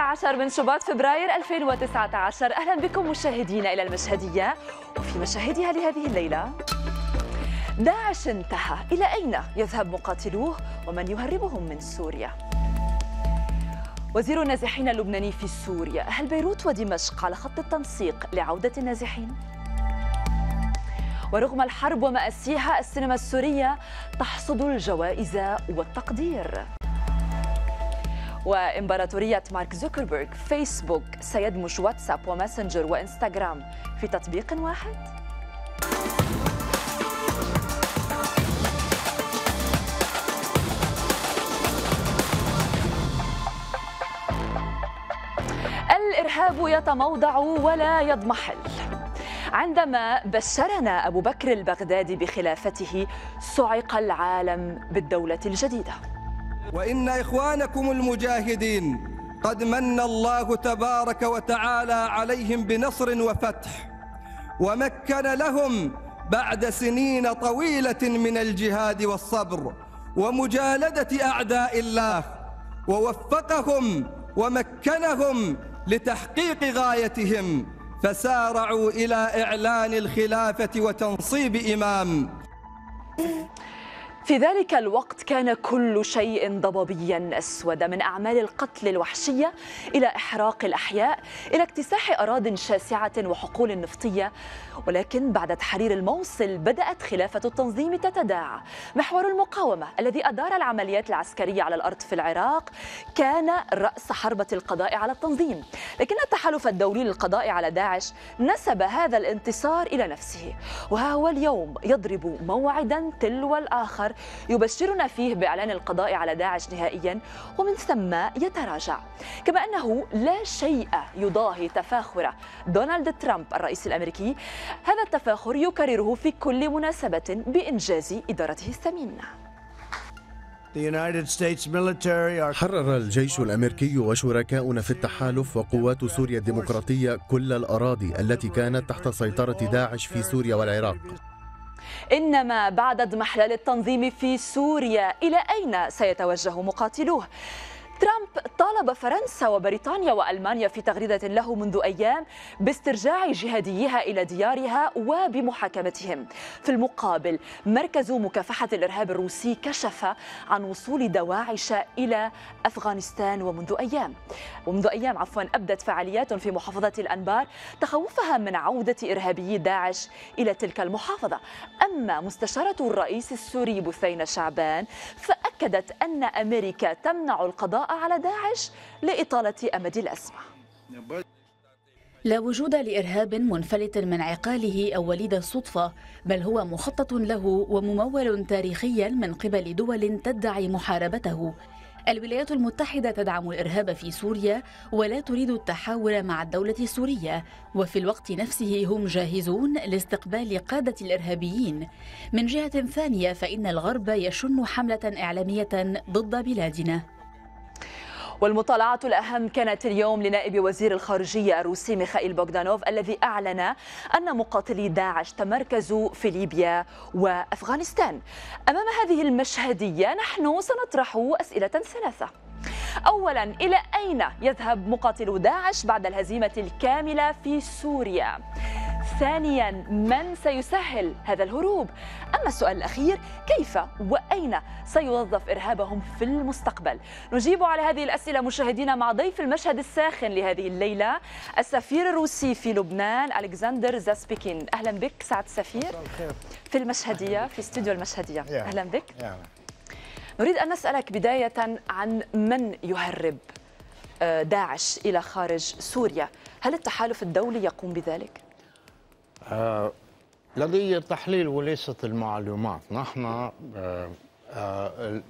عشر من شباط فبراير 2019 أهلا بكم مشاهدينا إلى المشهدية وفي مشاهدها لهذه الليلة داعش انتهى إلى أين يذهب مقاتلوه ومن يهربهم من سوريا وزير النازحين اللبناني في سوريا هل بيروت ودمشق على خط التنسيق لعودة النازحين؟ ورغم الحرب ومآسيها السينما السورية تحصد الجوائز والتقدير وإمبراطورية مارك زوكربيرغ فيسبوك سيدمج واتساب وماسنجر وإنستغرام في تطبيق واحد؟ الإرهاب يتموضع ولا يضمحل عندما بشرنا أبو بكر البغدادي بخلافته صعق العالم بالدولة الجديدة وإن إخوانكم المجاهدين قد من الله تبارك وتعالى عليهم بنصر وفتح ومكن لهم بعد سنين طويلة من الجهاد والصبر ومجالدة أعداء الله ووفقهم ومكنهم لتحقيق غايتهم فسارعوا إلى إعلان الخلافة وتنصيب إمام في ذلك الوقت كان كل شيء ضبابيا اسود من اعمال القتل الوحشيه الى احراق الاحياء الى اكتساح اراض شاسعه وحقول نفطيه ولكن بعد تحرير الموصل بدات خلافه التنظيم تتداعى محور المقاومه الذي ادار العمليات العسكريه على الارض في العراق كان راس حربه القضاء على التنظيم لكن التحالف الدولي للقضاء على داعش نسب هذا الانتصار الى نفسه وها هو اليوم يضرب موعدا تلو الاخر الأخبار يبشرنا فيه بإعلان القضاء على داعش نهائيا ومن ثم يتراجع كما أنه لا شيء يضاهي تفاخر دونالد ترامب الرئيس الأمريكي هذا التفاخر يكرره في كل مناسبة بإنجاز إدارته الثمينة حرر الجيش الامريكي وشركاؤنا في التحالف وقوات سوريا الديمقراطيه كل الاراضي التي كانت تحت سيطره داعش في سوريا والعراق إنما بعد اضمحلال التنظيم في سوريا إلى أين سيتوجه مقاتلوه؟ ترامب طالب فرنسا وبريطانيا والمانيا في تغريده له منذ ايام باسترجاع جهاديها الى ديارها وبمحاكمتهم. في المقابل مركز مكافحه الارهاب الروسي كشف عن وصول دواعش الى افغانستان ومنذ ايام. ومنذ ايام عفوا ابدت فعاليات في محافظه الانبار تخوفها من عوده ارهابيي داعش الى تلك المحافظه. اما مستشاره الرئيس السوري بثينه شعبان فاكدت ان امريكا تمنع القضاء على داعش لإطالة أمد الأزمة لا وجود لإرهاب منفلت من عقاله أو وليد الصدفة بل هو مخطط له وممول تاريخيا من قبل دول تدعي محاربته الولايات المتحدة تدعم الإرهاب في سوريا ولا تريد التحاور مع الدولة السورية وفي الوقت نفسه هم جاهزون لاستقبال قادة الإرهابيين من جهة ثانية فإن الغرب يشن حملة إعلامية ضد بلادنا والمطالعة الأهم كانت اليوم لنائب وزير الخارجية الروسي ميخائيل بوغدانوف الذي أعلن أن مقاتلي داعش تمركزوا في ليبيا وأفغانستان أمام هذه المشهدية نحن سنطرح أسئلة ثلاثة أولا إلى أين يذهب مقاتلو داعش بعد الهزيمة الكاملة في سوريا؟ ثانيا من سيسهل هذا الهروب أما السؤال الأخير كيف وأين سيوظف إرهابهم في المستقبل نجيب على هذه الأسئلة مشاهدينا مع ضيف المشهد الساخن لهذه الليلة السفير الروسي في لبنان ألكسندر زاسبيكين أهلا بك سعد السفير في المشهدية في استوديو المشهدية أهلا بك نريد أن نسألك بداية عن من يهرب آه، داعش إلى خارج سوريا هل التحالف الدولي يقوم بذلك؟ آه لدي تحليل وليست المعلومات نحن آه، آه،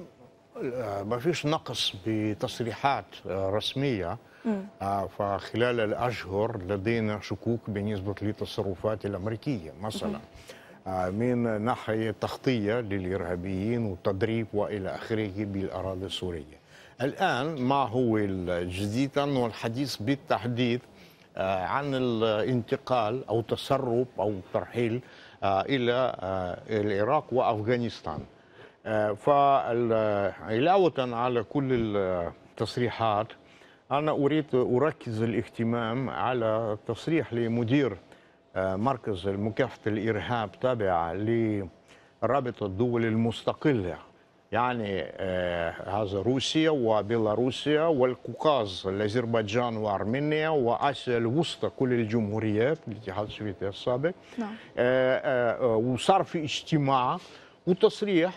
آه، ما فيش نقص بتصريحات رسمية فخلال الأشهر لدينا شكوك بالنسبة للتصرفات الأمريكية مثلا من ناحية تغطية للإرهابيين والتدريب وإلى آخره بالأراضي السورية الآن ما هو الجديد والحديث بالتحديد آه، عن الانتقال أو تسرب أو ترحيل آه، إلى آه، العراق وأفغانستان فعلاوة على كل التصريحات أنا أريد أركز الاهتمام على تصريح لمدير مركز مكافحة الإرهاب تابع لرابطة الدول المستقلة يعني آه، هذا روسيا وبيلاروسيا والقوقاز الأذربيجان وأرمينيا وآسيا الوسطى كل الجمهوريات الاتحاد السوفيتي السابق نعم. آه، آه، وصار في اجتماع وتصريح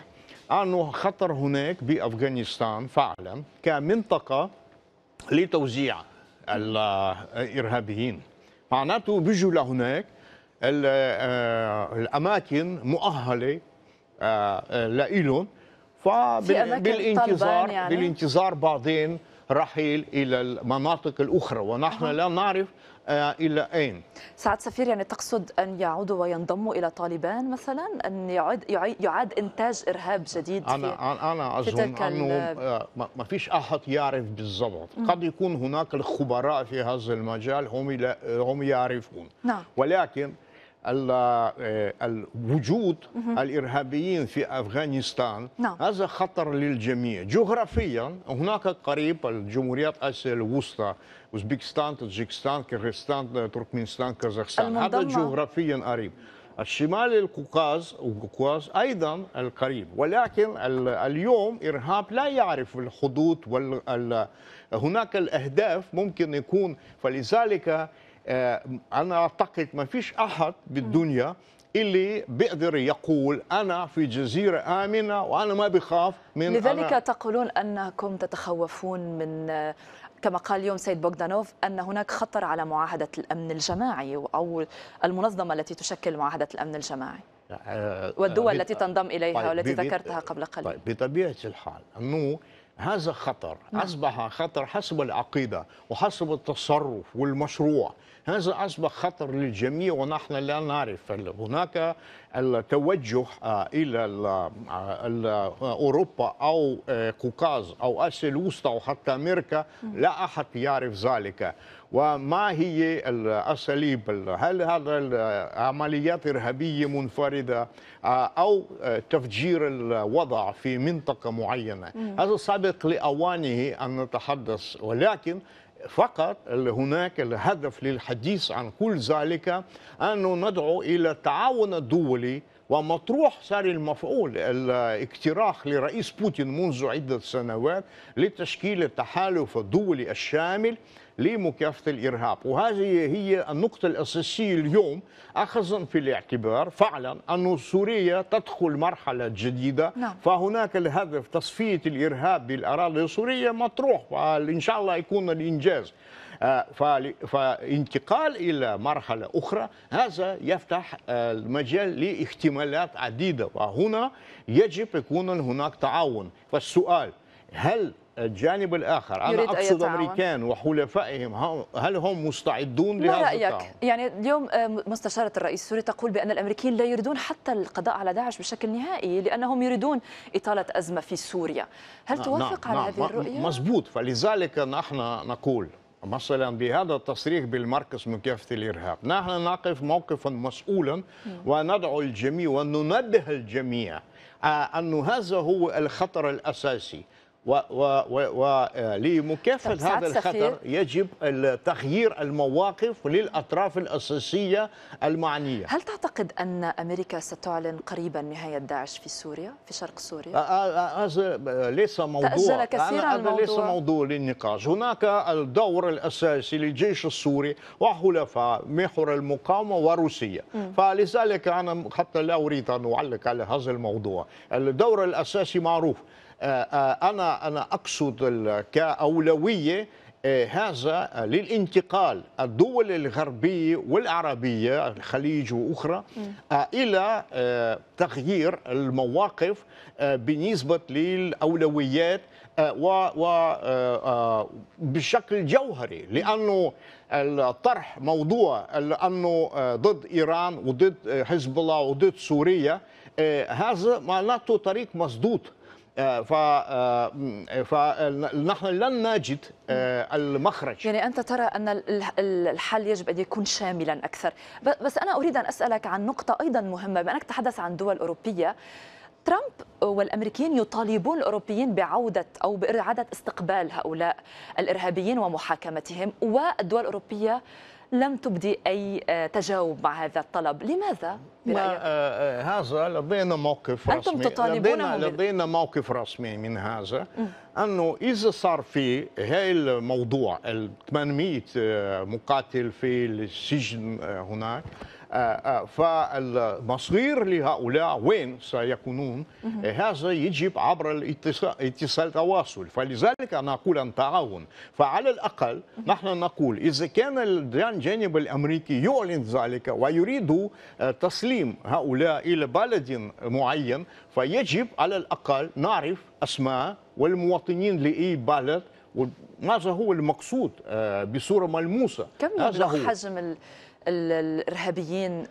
أنه خطر هناك بأفغانستان فعلا كمنطقة لتوزيع الإرهابيين معناته بيجوا لهناك الأماكن مؤهلة لإلهم فبالانتظار يعني؟ بالانتظار بعدين رحيل الى المناطق الاخرى ونحن أه. لا نعرف آه، الى اين سعد سفير يعني تقصد ان يعودوا وينضموا الى طالبان مثلا ان يعاد يعاد انتاج ارهاب جديد انا في انا اظن انه آه، ما فيش احد يعرف بالضبط قد يكون هناك الخبراء في هذا المجال هم هم يعرفون نعم. ولكن آه، الوجود الارهابيين في افغانستان نعم. هذا خطر للجميع جغرافيا هناك قريب الجمهوريات اسيا الوسطى اوزبكستان تاجكستان كيرغستان تركمانستان كازاخستان هذا جغرافيا قريب الشمال القوقاز والقوقاز ايضا القريب ولكن اليوم ارهاب لا يعرف الحدود وال هناك الاهداف ممكن يكون فلذلك آه، انا اعتقد ما فيش احد بالدنيا اللي بيقدر يقول انا في جزيره امنه وانا ما بخاف من لذلك أنا تقولون انكم تتخوفون من آه، كما قال اليوم سيد بوغدانوف ان هناك خطر على معاهده الامن الجماعي او المنظمه التي تشكل معاهده الامن الجماعي آه، والدول التي تنضم اليها طيب، والتي ذكرتها قبل قليل طيب بطبيعه الحال انه هذا خطر نعم. أصبح خطر حسب العقيدة وحسب التصرف والمشروع هذا أصبح خطر للجميع ونحن لا نعرف هناك التوجه آه، إلى آه، آه، أوروبا أو كوكاز أو آسيا الوسطى وحتى أمريكا نعم. لا أحد يعرف ذلك وما هي الأساليب هل هذا العمليات إرهابية منفردة آه، أو تفجير الوضع في منطقة معينة هذا سابق لأوانه أن نتحدث ولكن فقط هناك الهدف للحديث عن كل ذلك أنه ندعو إلى التعاون الدولي ومطروح صار المفعول الاقتراح لرئيس بوتين منذ عدة سنوات لتشكيل التحالف الدولي الشامل لمكافحة الإرهاب وهذه هي النقطة الأساسية اليوم أخذا في الاعتبار فعلا أن سوريا تدخل مرحلة جديدة نعم. فهناك الهدف تصفية الإرهاب بالأراضي السورية مطروح وإن شاء الله يكون الإنجاز آه، فانتقال إلى مرحلة أخرى هذا يفتح المجال آه، لاحتمالات عديدة وهنا يجب يكون هناك تعاون فالسؤال هل الجانب الآخر أنا أقصد الامريكان وحلفائهم هل هم مستعدون لهذا ما رأيك؟ التعاون؟ يعني اليوم آه، مستشارة الرئيس السوري تقول بأن الأمريكيين لا يريدون حتى القضاء على داعش بشكل نهائي لأنهم يريدون إطالة أزمة في سوريا هل نعم توافق نعم على نعم هذه الرؤية؟ مزبوط فلذلك نحن نقول مثلا بهذا التصريح بالمركز مكافحة الإرهاب نحن نقف موقفا مسؤولا وندعو الجميع وننبه الجميع آه، أن هذا هو الخطر الأساسي ولمكافحة هذا الخطر يجب تغيير المواقف للأطراف الأساسية المعنية هل تعتقد أن أمريكا ستعلن قريبا نهاية داعش في سوريا في شرق سوريا؟ هذا ليس موضوع هذا ليس موضوع للنقاش هناك الدور الأساسي للجيش السوري وحلفاء محور المقاومة وروسيا فلذلك أنا حتى لا أريد أن أعلق على هذا الموضوع الدور الأساسي معروف آه، آه، أنا أنا أقصد كأولوية آه، هذا للانتقال الدول الغربية والعربية الخليج وأخرى إلى تغيير المواقف بالنسبة للأولويات وبشكل جوهري لانه الطرح موضوع لانه ضد ايران وضد حزب الله وضد سوريا هذا معناته طريق مسدود آه، فنحن آه، لن نجد آه، المخرج يعني أنت ترى أن الحل يجب أن يكون شاملا أكثر بس أنا أريد أن أسألك عن نقطة أيضا مهمة بما أنك تحدث عن دول أوروبية ترامب والامريكيين يطالبون الاوروبيين بعوده او باعاده استقبال هؤلاء الارهابيين ومحاكمتهم والدول الاوروبيه لم تبدي أي آه، تجاوب مع هذا الطلب لماذا برأيك؟ آه، آه، هذا لدينا موقف أنتم رسمي لدينا, لدينا موقف رسمي من هذا أنه إذا صار في هاي الموضوع 800 مقاتل في السجن هناك آه، آه، فالمصير لهؤلاء وين سيكونون آه، هذا يجب عبر الاتصال التواصل فلذلك أنا أقول أن تعاون فعلى الأقل نحن نقول إذا كان الجانب الأمريكي يعلن ذلك ويريد تسليم هؤلاء إلى بلد معين فيجب على الأقل نعرف أسماء والمواطنين لأي بلد وماذا هو المقصود بصورة ملموسة كم يبلغ حجم الارهابيين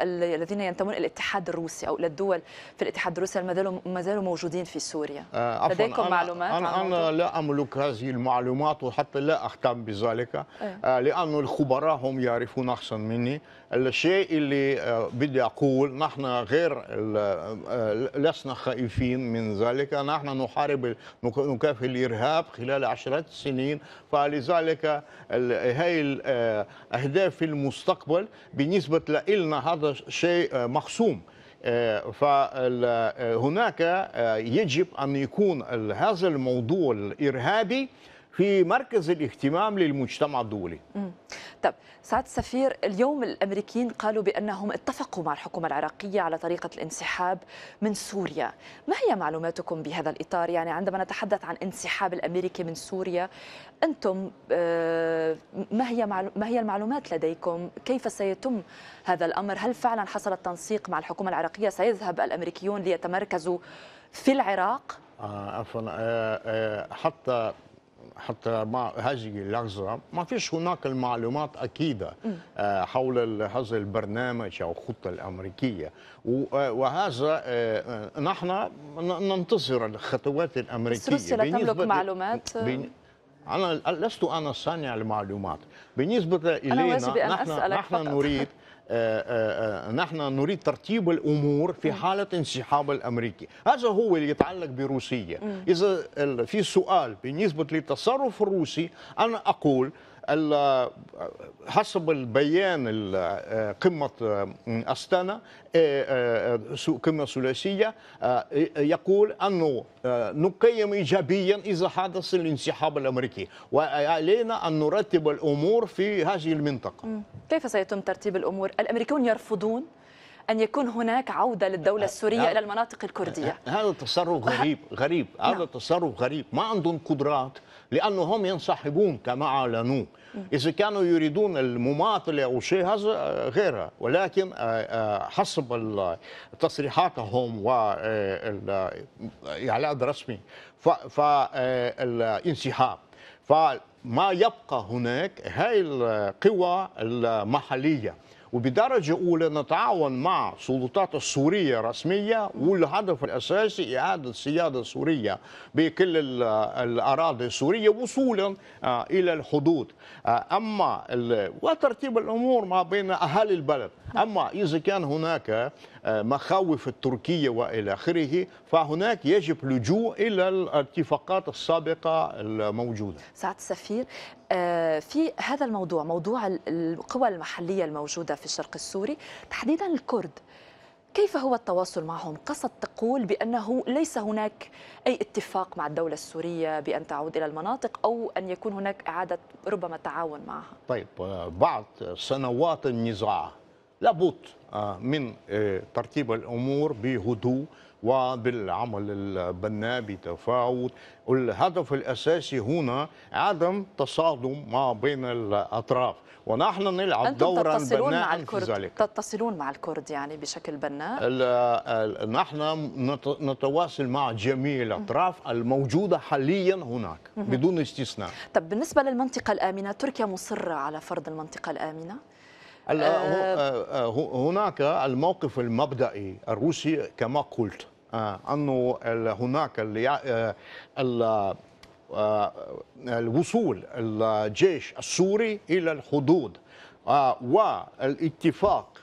الذين ينتمون الى الاتحاد الروسي او الى الدول في الاتحاد الروسي ما زالوا ما زالوا موجودين في سوريا آه لديكم أنا معلومات انا انا لا املك هذه المعلومات وحتى لا اهتم بذلك إيه. آه لان الخبراء هم يعرفون احسن مني الشيء اللي آه، بدي اقول نحن غير آه، لسنا خائفين من ذلك نحن نحارب نكافح الارهاب خلال عشرات السنين فلذلك هي آه، أهداف المستقبل بالنسبة لنا هذا شيء آه، مخصوم آه، فهناك آه، يجب أن يكون هذا الموضوع الإرهابي في مركز الاهتمام للمجتمع الدولي طب سعادة السفير اليوم الأمريكيين قالوا بأنهم اتفقوا مع الحكومة العراقية على طريقة الانسحاب من سوريا ما هي معلوماتكم بهذا الإطار يعني عندما نتحدث عن انسحاب الأمريكي من سوريا أنتم آه، ما هي ما هي المعلومات لديكم كيف سيتم هذا الأمر هل فعلا حصل التنسيق مع الحكومة العراقية سيذهب الأمريكيون ليتمركزوا في العراق آه، عفوا آه، حتى حتى مع هذه اللحظة ما فيش هناك المعلومات أكيدة آه، حول هذا البرنامج أو الخطة الأمريكية آه، وهذا آه، نحن ننتظر الخطوات الأمريكية بس روسيا لا تملك معلومات أنا لست أنا صانع المعلومات بالنسبة إلينا أنا نحن, أسألك نحن نريد آه، آه، آه، نحن نريد ترتيب الامور في حاله انسحاب الامريكي، هذا هو اللي يتعلق بروسيا، اذا في سؤال بالنسبه للتصرف الروسي انا اقول حسب البيان آه، قمة آه، أستانا آه، قمة ثلاثية يقول أنه نقيم إيجابيا إذا حدث الانسحاب الأمريكي وعلينا أن نرتب الأمور في هذه المنطقة كيف سيتم ترتيب الأمور؟ الأمريكيون يرفضون أن يكون هناك عودة للدولة أه، السورية نعم. إلى المناطق الكردية أه، أه، هذا تصرف نعم. غريب غريب هذا نعم. تصرف غريب ما عندهم قدرات لأنه هم ينسحبون كما أعلنوا إذا كانوا يريدون المماطلة أو شيء هذا غيرها ولكن حسب تصريحاتهم و الرسمي رسمي فالانسحاب فما يبقى هناك هاي القوى المحليه وبدرجة أولى نتعاون مع سلطات السورية الرسمية والهدف الأساسي إعادة سيادة سورية بكل الأراضي السورية وصولا آه، إلى الحدود آه، أما وترتيب الأمور ما بين أهالي البلد أما إذا كان هناك مخاوف التركية وإلى آخره فهناك يجب لجوء إلى الاتفاقات السابقة الموجودة سعد السفير آه، في هذا الموضوع موضوع القوى المحلية الموجودة في الشرق السوري تحديدا الكرد كيف هو التواصل معهم؟ قصد تقول بأنه ليس هناك أي اتفاق مع الدولة السورية بأن تعود إلى المناطق أو أن يكون هناك إعادة ربما تعاون معها طيب آه، بعد سنوات النزاع لابد من آه، ترتيب الامور بهدوء وبالعمل البناء بتفاوت الهدف الاساسي هنا عدم تصادم ما بين الاطراف ونحن نلعب دورا بناء في ذلك تتصلون مع الكرد يعني بشكل بناء نحن نتواصل مع جميع الاطراف الموجوده حاليا هناك بدون استثناء طب بالنسبه للمنطقه الامنه تركيا مصره على فرض المنطقه الامنه آه. آه، آه، هناك الموقف المبدئي الروسي كما قلت انه هناك الوصول الجيش السوري الى الحدود والاتفاق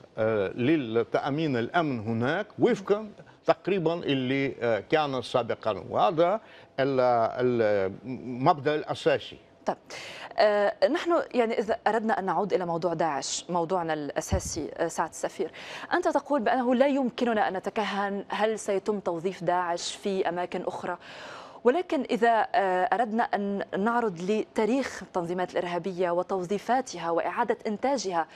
للتامين الامن هناك وفقا تقريبا اللي كان سابقا وهذا المبدا الاساسي طيب آه، نحن يعني إذا أردنا أن نعود إلى موضوع داعش موضوعنا الأساسي آه سعد السفير أنت تقول بأنه لا يمكننا أن نتكهن هل سيتم توظيف داعش في أماكن أخرى ولكن إذا آه، أردنا أن نعرض لتاريخ التنظيمات الإرهابية وتوظيفاتها وإعادة إنتاجها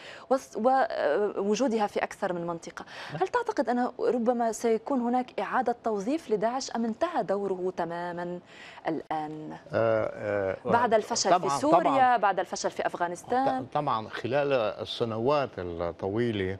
ووجودها آه، في أكثر من منطقة هل تعتقد أن ربما سيكون هناك إعادة توظيف لداعش أم انتهى دوره تماما الآن آه، بعد الفشل في سوريا بعد الفشل في أفغانستان طبعا خلال السنوات الطويلة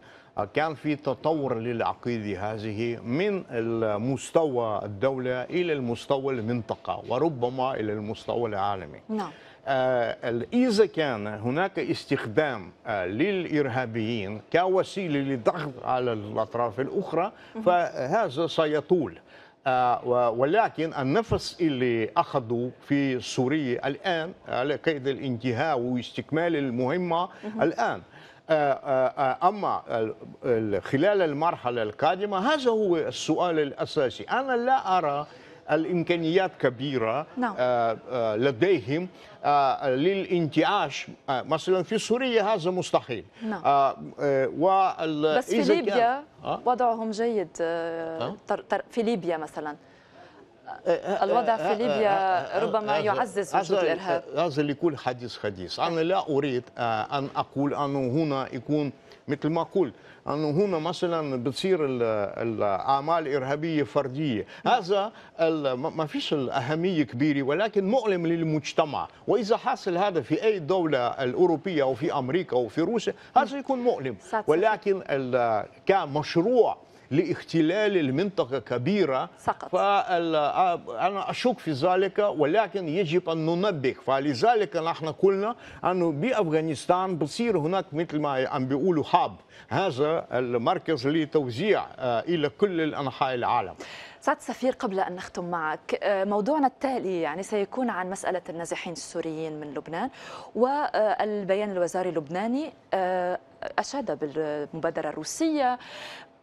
كان في تطور للعقيدة هذه من المستوى الدولة إلى المستوى المنطقة وربما إلى المستوى العالمي نعم. آه، إذا كان هناك استخدام آه، للإرهابيين كوسيلة للضغط على الأطراف الأخرى فهذا سيطول آه، ولكن النفس اللي أخذوا في سوريا الآن على قيد الانتهاء واستكمال المهمة الآن آه، آه، آه، أما خلال المرحلة القادمة هذا هو السؤال الأساسي أنا لا أرى الامكانيات كبيره نعم. لديهم للانتعاش مثلا في سوريا هذا مستحيل نعم. وال... بس في ليبيا وضعهم جيد في ليبيا مثلا الوضع في أه، أه، أه، ليبيا ربما يعزز وجود الارهاب هذا اللي يكون حديث حديث انا لا اريد ان اقول انه هنا يكون مثل ما قلت انه هنا مثلا بتصير الاعمال الارهابيه فرديه هذا ما فيش الاهميه كبيره ولكن مؤلم للمجتمع واذا حصل هذا في اي دوله الاوروبيه او في امريكا او في روسيا هذا يكون مؤلم ولكن كمشروع لاختلال المنطقة كبيرة سقط فأنا آه، أشك في ذلك ولكن يجب أن ننبه فلذلك نحن قلنا أنه بأفغانستان بصير هناك مثل ما عم بيقولوا حاب هذا المركز لتوزيع آه، إلى كل أنحاء العالم سعد السفير قبل أن نختم معك آه، موضوعنا التالي يعني سيكون عن مسألة النازحين السوريين من لبنان والبيان الوزاري اللبناني أشاد بالمبادرة الروسية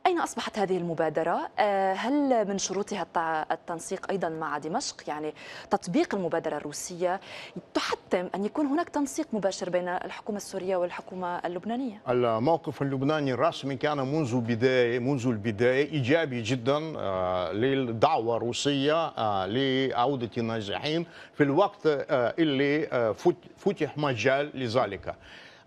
أين أصبحت هذه المبادرة؟ آه، هل من شروطها التنسيق أيضا مع دمشق؟ يعني تطبيق المبادرة الروسية تحتم أن يكون هناك تنسيق مباشر بين الحكومة السورية والحكومة اللبنانية. الموقف اللبناني الرسمي كان منذ بداية منذ البداية إيجابي جدا آه، للدعوة الروسية آه، لعودة النازحين في الوقت اللي فتح مجال لذلك.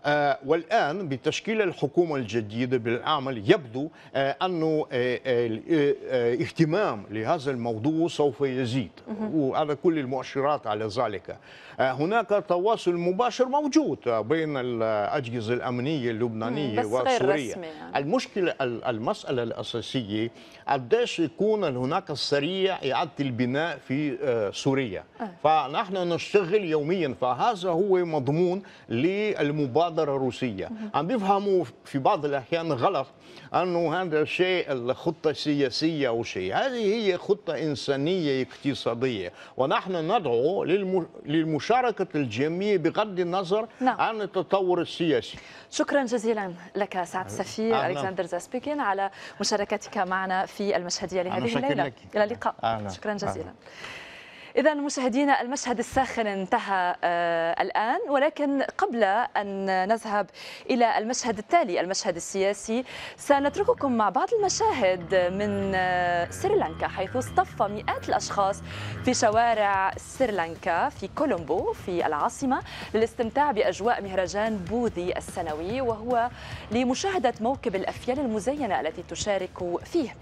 آه، والآن بتشكيل الحكومة الجديدة بالعمل يبدو آه، أنه الاهتمام آه، لهذا الموضوع سوف يزيد وعلى كل المؤشرات على ذلك هناك تواصل مباشر موجود بين الأجهزة الأمنية اللبنانية والسورية يعني. المشكلة المسألة الأساسية قديش يكون هناك سريع إعادة البناء في سوريا فنحن نشتغل يوميا فهذا هو مضمون للمبادرة مبادرة الروسية عم بيفهموا في بعض الأحيان غلط أنه هذا الشيء الخطة السياسية أو شيء هذه هي خطة إنسانية اقتصادية ونحن ندعو للمشاركة الجميع بغض النظر نعم. عن التطور السياسي شكرا جزيلا لك سعد السفير ألكسندر زاسبيكين على مشاركتك معنا في المشهدية لهذه الليلة لك. إلى اللقاء شكرا جزيلا أهلا. إذا مشاهدينا المشهد الساخن انتهى آه، الآن ولكن قبل أن نذهب إلى المشهد التالي المشهد السياسي سنترككم مع بعض المشاهد من آه، سريلانكا حيث اصطف مئات الأشخاص في شوارع سريلانكا في كولومبو في العاصمة للاستمتاع بأجواء مهرجان بوذي السنوي وهو لمشاهدة موكب الأفيال المزينة التي تشارك فيه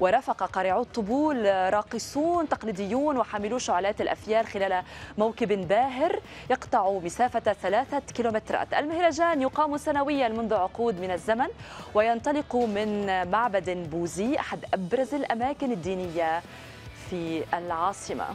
ورافق قارعو الطبول راقصون تقليديون وحاملو مشعلات الأفيار خلال موكب باهر يقطع مسافة ثلاثة كيلومترات المهرجان يقام سنويا منذ عقود من الزمن وينطلق من معبد بوزي أحد أبرز الأماكن الدينية في العاصمة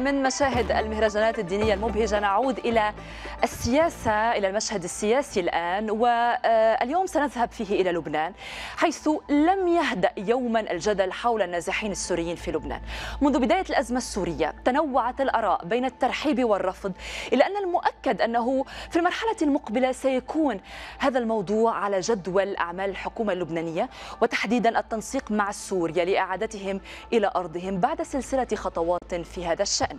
من مشاهد المهرجانات الدينية المبهجة نعود إلى السياسة إلى المشهد السياسي الآن واليوم سنذهب فيه إلى لبنان حيث لم يهدأ يوما الجدل حول النازحين السوريين في لبنان منذ بداية الأزمة السورية تنوعت الآراء بين الترحيب والرفض إلا أن المؤكد أنه في المرحلة المقبلة سيكون هذا الموضوع على جدول أعمال الحكومة اللبنانية وتحديدا التنسيق مع سوريا لإعادتهم إلى أرضهم بعد سلسلة خطوات في هذا الشأن الشأن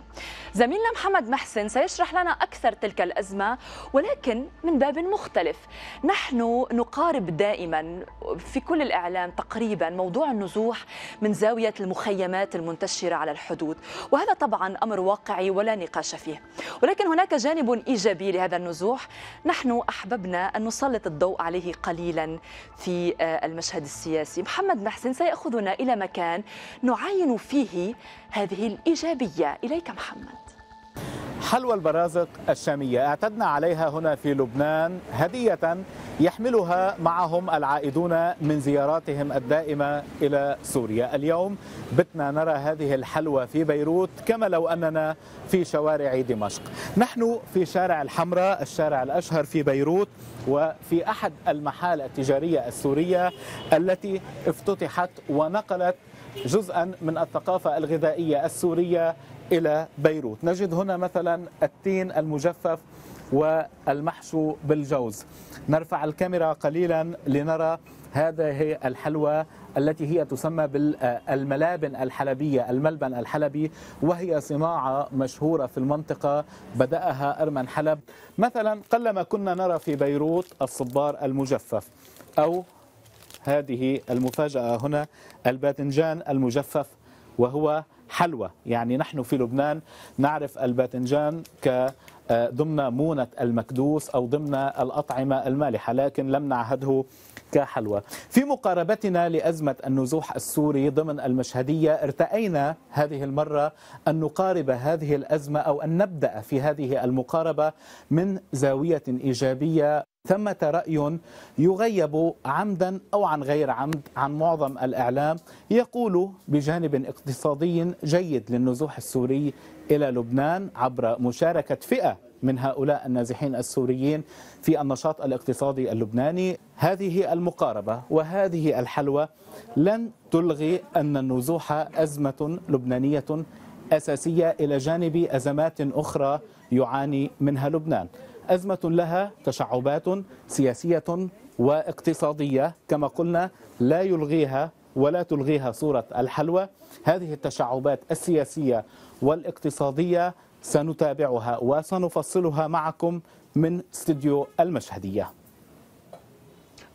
زميلنا محمد محسن سيشرح لنا أكثر تلك الأزمة ولكن من باب مختلف نحن نقارب دائما في كل الإعلام تقريبا موضوع النزوح من زاوية المخيمات المنتشرة على الحدود وهذا طبعا أمر واقعي ولا نقاش فيه ولكن هناك جانب إيجابي لهذا النزوح نحن أحببنا أن نسلط الضوء عليه قليلا في آه، المشهد السياسي محمد محسن سيأخذنا إلى مكان نعاين فيه هذه الإيجابية إليك إليك محمد حلوى البرازق الشامية اعتدنا عليها هنا في لبنان هدية يحملها معهم العائدون من زياراتهم الدائمة إلى سوريا اليوم بتنا نرى هذه الحلوى في بيروت كما لو أننا في شوارع دمشق نحن في شارع الحمراء الشارع الأشهر في بيروت وفي أحد المحال التجارية السورية التي افتتحت ونقلت جزءا من الثقافة الغذائية السورية إلى بيروت نجد هنا مثلا التين المجفف والمحشو بالجوز نرفع الكاميرا قليلا لنرى هذه الحلوى التي هي تسمى بالملابن الحلبية الملبن الحلبي وهي صناعة مشهورة في المنطقة بدأها أرمن حلب مثلا قلما كنا نرى في بيروت الصبار المجفف أو هذه المفاجأة هنا الباذنجان المجفف وهو حلوى يعني نحن في لبنان نعرف الباذنجان ك آه، ضمن مونة المكدوس أو ضمن الأطعمة المالحة لكن لم نعهده كحلوى في مقاربتنا لأزمة النزوح السوري ضمن المشهدية ارتأينا هذه المرة أن نقارب هذه الأزمة أو أن نبدأ في هذه المقاربة من زاوية إيجابية ثمة رأي يغيب عمدا أو عن غير عمد عن معظم الإعلام يقول بجانب اقتصادي جيد للنزوح السوري إلى لبنان عبر مشاركة فئة من هؤلاء النازحين السوريين في النشاط الاقتصادي اللبناني هذه المقاربة وهذه الحلوة لن تلغي أن النزوح أزمة لبنانية أساسية إلى جانب أزمات أخرى يعاني منها لبنان أزمة لها تشعبات سياسية واقتصادية كما قلنا لا يلغيها ولا تلغيها صورة الحلوى هذه التشعبات السياسية والاقتصادية سنتابعها وسنفصلها معكم من استديو المشهدية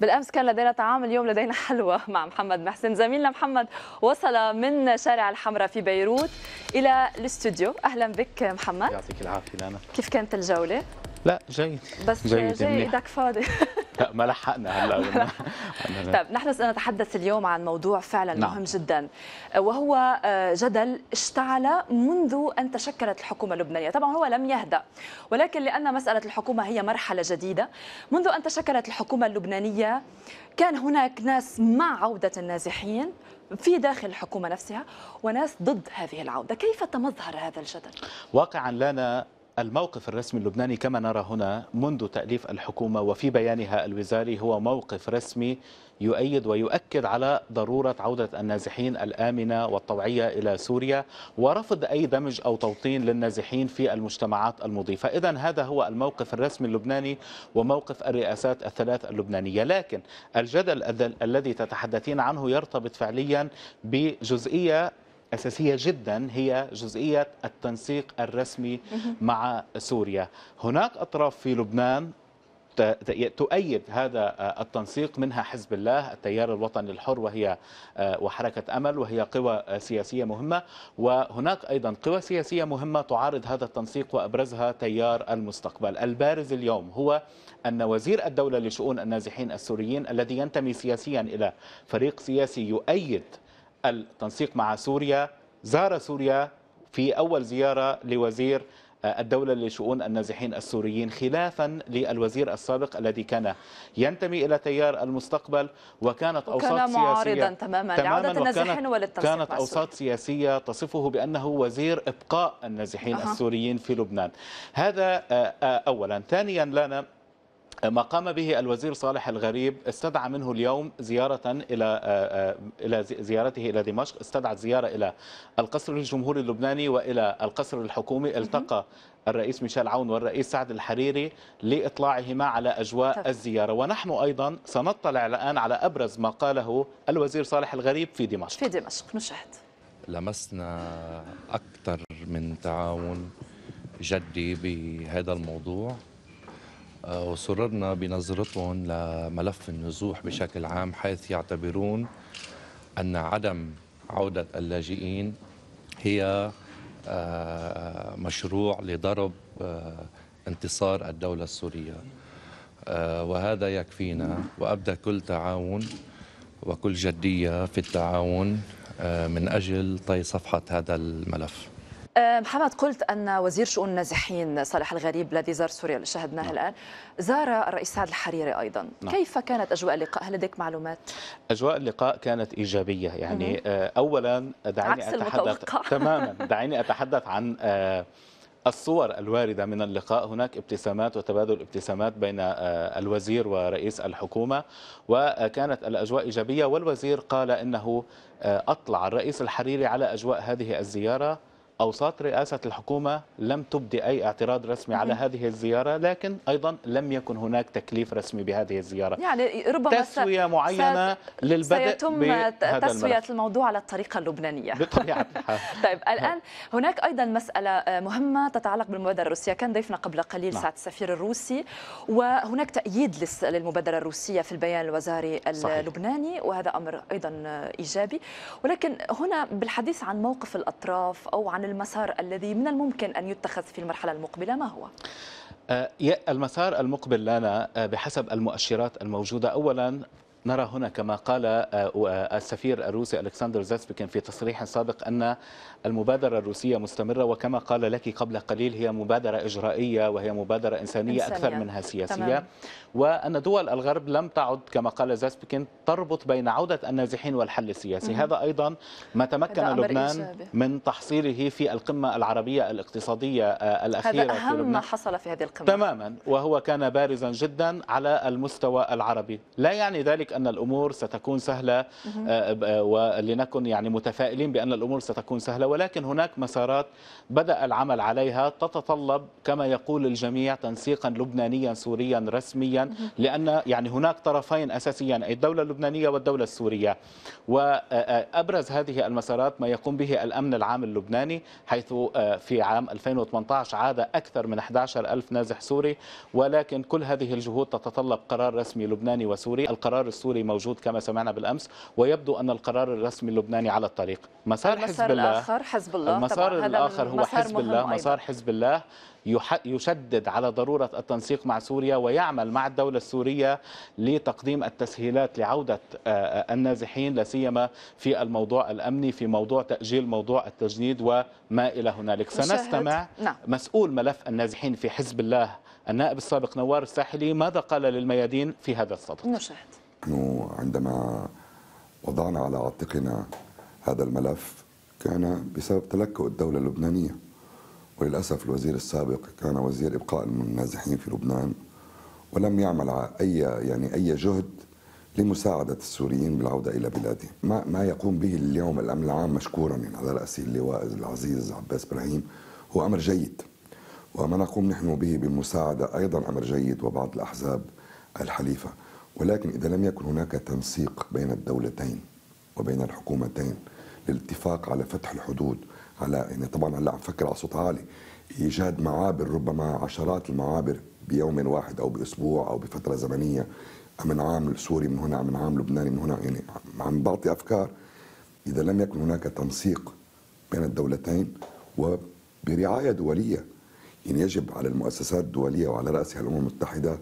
بالامس كان لدينا طعام اليوم لدينا حلوى مع محمد محسن زميلنا محمد وصل من شارع الحمراء في بيروت الى الاستوديو اهلا بك محمد يعطيك العافيه لانا كيف كانت الجوله لا جيد بس جيد جاي ايدك فاضي لا ما لحقنا هلا طيب نحن سنتحدث اليوم عن موضوع فعلا نعم. مهم جدا وهو آه، جدل اشتعل منذ ان تشكلت الحكومه اللبنانيه، طبعا هو لم يهدا ولكن لان مساله الحكومه هي مرحله جديده، منذ ان تشكلت الحكومه اللبنانيه كان هناك ناس مع عوده النازحين في داخل الحكومة نفسها وناس ضد هذه العودة كيف تمظهر هذا الجدل؟ واقعا لنا الموقف الرسمي اللبناني كما نرى هنا منذ تأليف الحكومة وفي بيانها الوزاري هو موقف رسمي يؤيد ويؤكد على ضرورة عودة النازحين الآمنة والطوعية إلى سوريا ورفض أي دمج أو توطين للنازحين في المجتمعات المضيفة إذا هذا هو الموقف الرسمي اللبناني وموقف الرئاسات الثلاث اللبنانية لكن الجدل الذي تتحدثين عنه يرتبط فعليا بجزئية أساسية جدا هي جزئية التنسيق الرسمي مع سوريا هناك أطراف في لبنان تؤيد هذا آه، التنسيق منها حزب الله التيار الوطني الحر وهي آه، وحركة أمل وهي قوى آه، سياسية مهمة وهناك أيضا قوى سياسية مهمة تعارض هذا التنسيق وأبرزها تيار المستقبل البارز اليوم هو أن وزير الدولة لشؤون النازحين السوريين الذي ينتمي سياسيا إلى فريق سياسي يؤيد التنسيق مع سوريا زار سوريا في أول زيارة لوزير آه، الدولة لشؤون النازحين السوريين خلافا للوزير السابق الذي كان ينتمي إلى تيار المستقبل وكانت أوساط سياسية معارضا تماما, تماماً لعودة النازحين وللتنسيق كانت أوساط سياسية تصفه بأنه وزير إبقاء النازحين أه. السوريين في لبنان هذا آه، آه، أولا ثانيا لنا ما قام به الوزير صالح الغريب استدعى منه اليوم زيارة إلى آه، آه، إلى زيارته إلى دمشق استدعى زيارة إلى القصر الجمهوري اللبناني وإلى القصر الحكومي التقى الرئيس ميشيل عون والرئيس سعد الحريري لإطلاعهما على أجواء الزيارة ونحن أيضا سنطلع الآن على أبرز ما قاله الوزير صالح الغريب في دمشق في دمشق نشاهد لمسنا أكثر من تعاون جدي بهذا الموضوع آه، وسررنا بنظرتهم لملف النزوح بشكل عام حيث يعتبرون أن عدم عودة اللاجئين هي آه، مشروع لضرب آه، انتصار الدولة السورية وهذا يكفينا وأبدأ كل تعاون وكل جدية في التعاون من أجل طي صفحة هذا الملف أه، محمد قلت أن وزير شؤون النازحين صالح الغريب الذي زار سوريا اللي شاهدناه نعم. الآن زار الرئيس سعد الحريري أيضا نعم. كيف كانت أجواء اللقاء هل لديك معلومات؟ أجواء اللقاء كانت إيجابية يعني مم. أه، أولا دعيني أتحدث المتوقع. تماما دعيني أتحدث عن أه، الصور الواردة من اللقاء هناك ابتسامات وتبادل ابتسامات بين الوزير ورئيس الحكومة وكانت الأجواء إيجابية والوزير قال إنه أطلع الرئيس الحريري على أجواء هذه الزيارة أوساط رئاسة الحكومة لم تبدي أي اعتراض رسمي على هذه الزيارة لكن أيضا لم يكن هناك تكليف رسمي بهذه الزيارة يعني ربما تسوية معينة ست... للبدء سيتم تسوية الموضوع على الطريقة اللبنانية بطبيعة طيب الآن هناك أيضا مسألة آه، مهمة تتعلق بالمبادرة الروسية كان ضيفنا قبل قليل نعم. سعد السفير الروسي وهناك تأييد للمبادرة الروسية في البيان الوزاري اللبناني صحيح. وهذا أمر أيضا آه، إيجابي ولكن هنا بالحديث عن موقف الأطراف أو عن المسار الذي من الممكن أن يتخذ في المرحلة المقبلة ما هو؟ آه، المسار المقبل لنا آه، بحسب المؤشرات الموجودة أولا نرى هنا كما قال آه، آه، السفير الروسي ألكسندر زاسبكين في تصريح سابق أن المبادرة الروسية مستمرة وكما قال لك قبل قليل هي مبادرة إجرائية وهي مبادرة إنسانية, إنسانية. أكثر منها سياسية تمام. وأن دول الغرب لم تعد كما قال زاسبكين تربط بين عودة النازحين والحل السياسي مم. هذا أيضا ما تمكن لبنان من تحصيله في القمة العربية الاقتصادية آه، الأخيرة هذا أهم في لبنان. ما حصل في هذه القمة تماما وهو كان بارزا جدا على المستوى العربي لا يعني ذلك أن الأمور ستكون سهلة آه، آه، ولنكن يعني متفائلين بأن الأمور ستكون سهلة ولكن هناك مسارات بدأ العمل عليها تتطلب كما يقول الجميع تنسيقا لبنانيا سوريا رسميا لأن يعني هناك طرفين اساسيين الدولة اللبنانية والدولة السورية وأبرز آه، هذه المسارات ما يقوم به الأمن العام اللبناني حيث في عام 2018 عاد أكثر من 11 ألف نازح سوري ولكن كل هذه الجهود تتطلب قرار رسمي لبناني وسوري القرار السوري السوري موجود كما سمعنا بالامس ويبدو ان القرار الرسمي اللبناني على الطريق مسار حزب الله الآخر حزب الله المسار الاخر هو حزب الله مسار حزب الله يشدد على ضرورة التنسيق مع سوريا ويعمل مع الدولة السورية لتقديم التسهيلات لعودة آه، آه، النازحين لا سيما في الموضوع الأمني في موضوع تأجيل موضوع التجنيد وما إلى هنالك سنستمع نعم. مسؤول ملف النازحين في حزب الله النائب السابق نوار الساحلي ماذا قال للميادين في هذا الصدد نشاهد نحن عندما وضعنا على عاتقنا هذا الملف كان بسبب تلكؤ الدولة اللبنانية وللأسف الوزير السابق كان وزير إبقاء النازحين في لبنان ولم يعمل أي يعني أي جهد لمساعدة السوريين بالعودة إلى بلادهم ما, ما يقوم به اليوم الأمن العام مشكورا من على رأس اللواء العزيز عباس إبراهيم هو أمر جيد وما نقوم نحن به بالمساعدة أيضا أمر جيد وبعض الأحزاب الحليفة ولكن إذا لم يكن هناك تنسيق بين الدولتين وبين الحكومتين للاتفاق على فتح الحدود على يعني طبعا هلا عم فكر على صوت عالي ايجاد معابر ربما عشرات المعابر بيوم واحد او باسبوع او بفتره زمنيه من عام سوري من هنا من عام لبناني من هنا يعني عم بعطي افكار اذا لم يكن هناك تنسيق بين الدولتين وبرعايه دوليه يعني يجب على المؤسسات الدوليه وعلى راسها الامم المتحده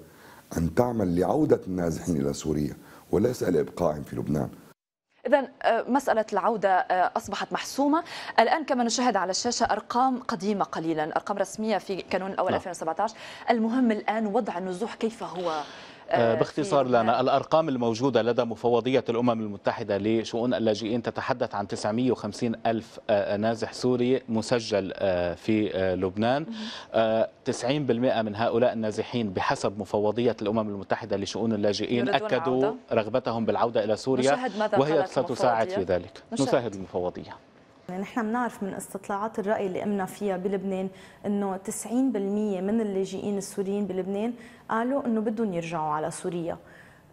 أن تعمل لعودة النازحين إلى سوريا وليس لإبقائهم في لبنان إذا آه، مسألة العودة آه، أصبحت محسومة الآن كما نشاهد على الشاشة أرقام قديمة قليلا أرقام رسمية في كانون الأول 2017 نعم. المهم الآن وضع النزوح كيف هو آه، آه، باختصار لنا الأرقام الموجودة لدى مفوضية الأمم المتحدة لشؤون اللاجئين تتحدث عن 950 ألف آه، نازح سوري مسجل في لبنان 90% من هؤلاء النازحين بحسب مفوضية الأمم المتحدة لشؤون اللاجئين أكدوا رغبتهم بالعودة إلى سوريا وهي ستساعد في ذلك نشاهد المفوضية يعني نحن بنعرف من استطلاعات الرأي اللي قمنا فيها بلبنان انه 90% من اللاجئين السوريين بلبنان قالوا انه بدهم يرجعوا على سوريا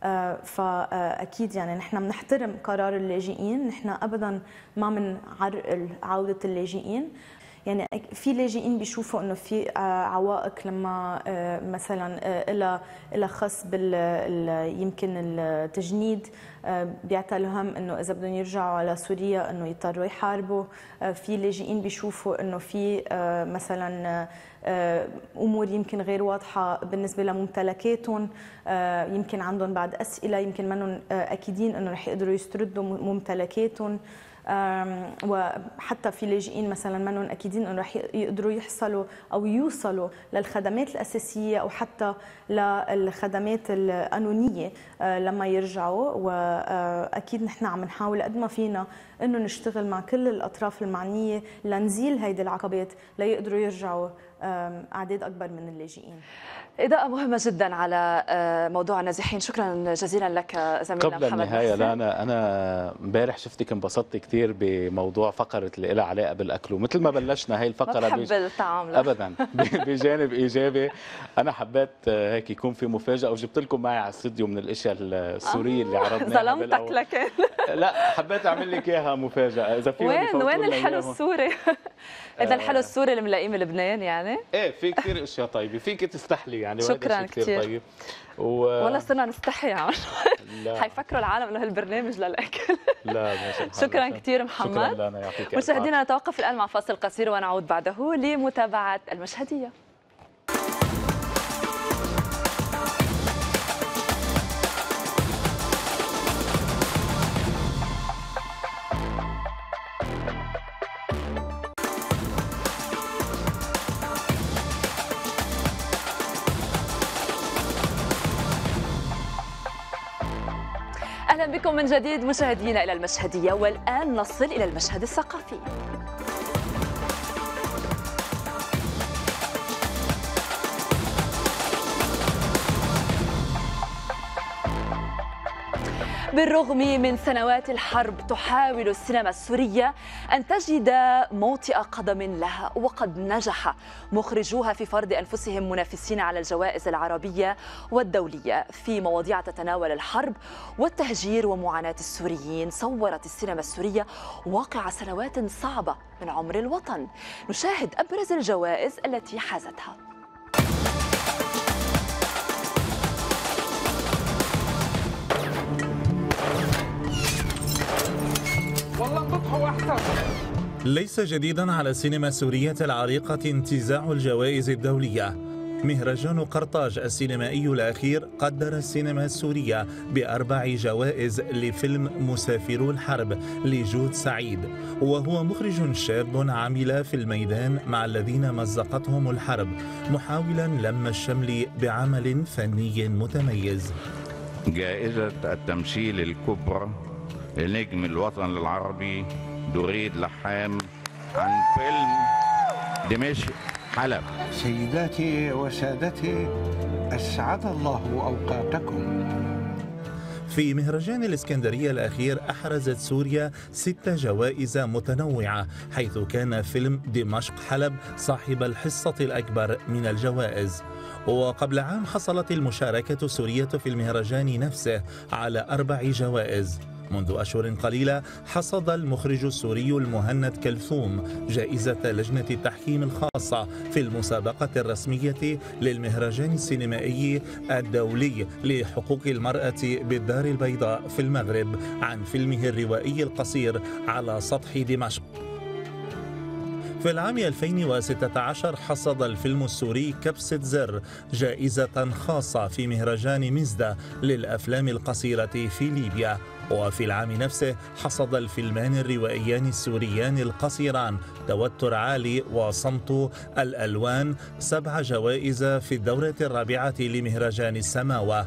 آه، فاكيد يعني نحن بنحترم قرار اللاجئين نحن ابدا ما من عرق عوده اللاجئين يعني في لاجئين بيشوفوا انه في آه، عوائق لما آه، مثلا آه، إلى إلى خاص بال يمكن التجنيد بيعتلهم انه اذا بدهم يرجعوا على سوريا انه يضطروا يحاربوا في لاجئين بيشوفوا انه في مثلا امور يمكن غير واضحه بالنسبه لممتلكاتهم يمكن عندهم بعد اسئله يمكن منهم اكيدين انه رح يقدروا يستردوا ممتلكاتهم وحتى في لاجئين مثلا منهم اكيدين انه رح يقدروا يحصلوا او يوصلوا للخدمات الاساسيه او حتى للخدمات القانونيه آه، لما يرجعوا واكيد نحن عم نحاول قد ما فينا انه نشتغل مع كل الاطراف المعنيه لنزيل هيدي العقبات ليقدروا يرجعوا اعداد اكبر من اللاجئين إضاءة مهمة جدا على آه، موضوع النازحين شكرا جزيلا لك زميلنا قبل محمد النهاية لا أنا أنا امبارح شفتك انبسطتي كثير بموضوع فقرة اللي لها علاقة بالأكل ومثل ما بلشنا هي الفقرة بحب بيج... الطعام لا. أبدا بجانب إيجابي أنا حبيت آه، هيك يكون في مفاجأة وجبت لكم معي على الاستديو من الأشياء السورية اللي آه، عرضناها ظلمتك لكن لا حبيت أعمل لك إياها مفاجأة إذا في وين وين الحلو السوري اذا الحلو آه. السوري اللي ملاقيه من لبنان يعني ايه في كثير اشياء طيبه فيك تستحلي يعني شكرا كثير طيب و... والله صرنا نستحي عم لا حيفكروا العالم انه هالبرنامج للاكل لا شكرا كثير محمد شكرا لنا يعطيك مشاهدينا نتوقف الان مع فاصل قصير ونعود بعده لمتابعه المشهديه بكم من جديد مشاهدينا إلى المشهدية والآن نصل إلى المشهد الثقافي بالرغم من سنوات الحرب تحاول السينما السورية أن تجد موطئ قدم لها وقد نجح مخرجوها في فرض أنفسهم منافسين على الجوائز العربية والدولية في مواضيع تتناول الحرب والتهجير ومعاناة السوريين صورت السينما السورية واقع سنوات صعبة من عمر الوطن نشاهد أبرز الجوائز التي حازتها والله ليس جديدا على السينما السورية العريقة انتزاع الجوائز الدولية مهرجان قرطاج السينمائي الأخير قدر السينما السورية بأربع جوائز لفيلم مسافر الحرب لجود سعيد وهو مخرج شاب عمل في الميدان مع الذين مزقتهم الحرب محاولا لم الشمل بعمل فني متميز جائزة التمثيل الكبرى لنجم الوطن العربي دريد لحام عن فيلم دمشق حلب سيداتي وسادتي أسعد الله أوقاتكم في مهرجان الإسكندرية الأخير أحرزت سوريا ست جوائز متنوعة حيث كان فيلم دمشق حلب صاحب الحصة الأكبر من الجوائز وقبل عام حصلت المشاركة السورية في المهرجان نفسه على أربع جوائز منذ أشهر قليلة حصد المخرج السوري المهند كلثوم جائزة لجنة التحكيم الخاصة في المسابقة الرسمية للمهرجان السينمائي الدولي لحقوق المرأة بالدار البيضاء في المغرب عن فيلمه الروائي القصير على سطح دمشق في العام 2016 حصد الفيلم السوري كبسة زر جائزة خاصة في مهرجان ميزدا للأفلام القصيرة في ليبيا وفي العام نفسه حصد الفيلمان الروائيان السوريان القصيران توتر عالي وصمت الألوان سبع جوائز في الدورة الرابعة لمهرجان السماوة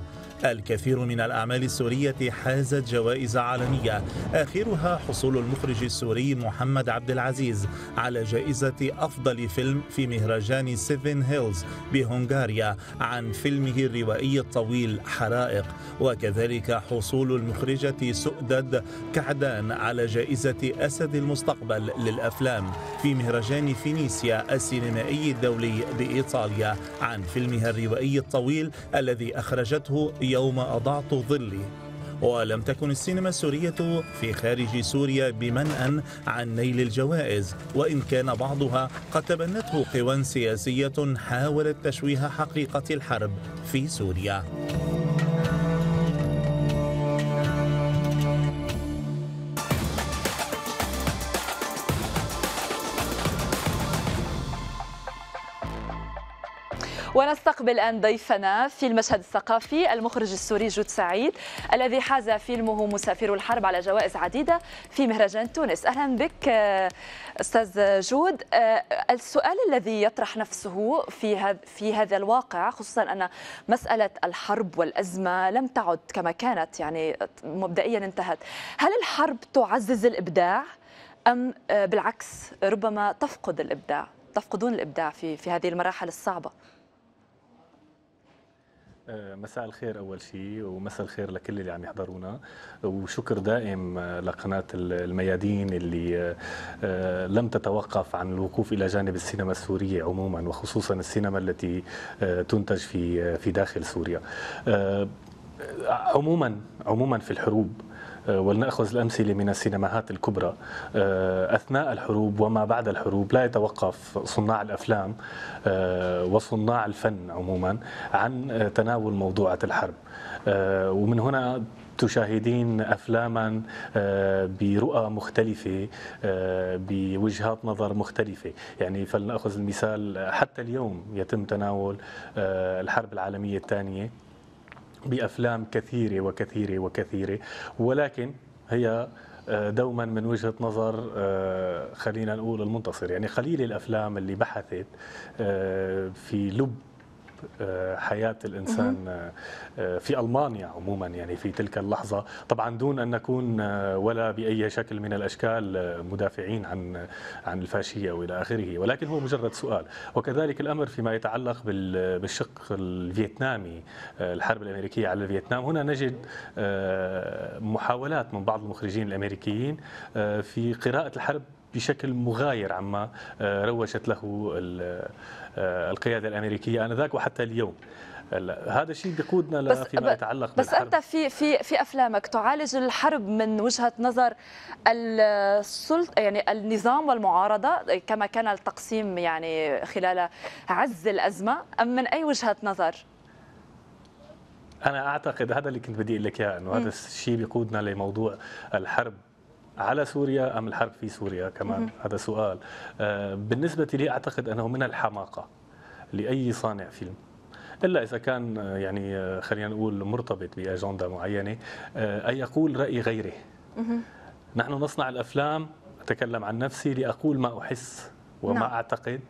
الكثير من الأعمال السورية حازت جوائز عالمية آخرها حصول المخرج السوري محمد عبد العزيز على جائزة أفضل فيلم في مهرجان سيفن هيلز بهنغاريا عن فيلمه الروائي الطويل حرائق وكذلك حصول المخرجة سؤدد كعدان على جائزة أسد المستقبل للأفلام في مهرجان فينيسيا السينمائي الدولي بإيطاليا عن فيلمها الروائي الطويل الذي أخرجته يوم أضعت ظلي ولم تكن السينما السورية في خارج سوريا بمنأ عن نيل الجوائز وإن كان بعضها قد تبنته قوى سياسية حاولت تشويه حقيقة الحرب في سوريا ونستقبل الآن ضيفنا في المشهد الثقافي المخرج السوري جود سعيد الذي حاز فيلمه مسافر الحرب على جوائز عديدة في مهرجان تونس أهلا بك آه، أستاذ جود آه، السؤال الذي يطرح نفسه في في هذا الواقع خصوصا أن مسألة الحرب والأزمة لم تعد كما كانت يعني مبدئيا انتهت هل الحرب تعزز الإبداع أم آه، بالعكس ربما تفقد الإبداع تفقدون الإبداع في في هذه المراحل الصعبة آه، مساء الخير اول شيء ومساء الخير لكل اللي عم يحضرونا وشكر دائم لقناه الميادين اللي آه، لم تتوقف عن الوقوف الى جانب السينما السوريه عموما وخصوصا السينما التي آه، تنتج في في داخل سوريا عموما عموما في الحروب آه، ولنأخذ الأمثلة من السينماهات الكبرى آه، أثناء الحروب وما بعد الحروب لا يتوقف صناع الأفلام آه، وصناع الفن عموما عن تناول موضوعة الحرب ومن هنا تشاهدين افلاما برؤى مختلفه بوجهات نظر مختلفه يعني فلناخذ المثال حتى اليوم يتم تناول الحرب العالميه الثانيه بأفلام كثيرة وكثيرة وكثيرة ولكن هي آه، دوما من وجهه نظر آه، خلينا نقول المنتصر يعني قليل الافلام اللي بحثت آه، في لب آه، حياة الإنسان آه، آه، في ألمانيا عموما يعني في تلك اللحظة طبعا دون أن نكون ولا بأي شكل من الأشكال مدافعين عن عن الفاشية وإلى آخره ولكن هو مجرد سؤال وكذلك الأمر فيما يتعلق بالشق الفيتنامي الحرب الأمريكية على الفيتنام هنا نجد محاولات من بعض المخرجين الأمريكيين في قراءة الحرب بشكل مغاير عما روشت له آه، القياده الامريكيه انذاك وحتى اليوم هذا الشيء بيقودنا بس فيما يتعلق بس بالحرب. انت في في في افلامك تعالج الحرب من وجهه نظر السلطه يعني النظام والمعارضه كما كان التقسيم يعني خلال عز الازمه ام من اي وجهه نظر؟ انا اعتقد هذا اللي كنت بدي اقول لك اياه انه هذا الشيء بيقودنا لموضوع الحرب على سوريا أم الحرب في سوريا كمان هذا سؤال آه، بالنسبة لي أعتقد أنه من الحماقة لأي صانع فيلم الا اذا كان آه، يعني آه، خلينا نقول مرتبط باجنده معينه ان يقول راي غيره نحن نصنع الافلام اتكلم عن نفسي لاقول ما احس وما نعم. اعتقد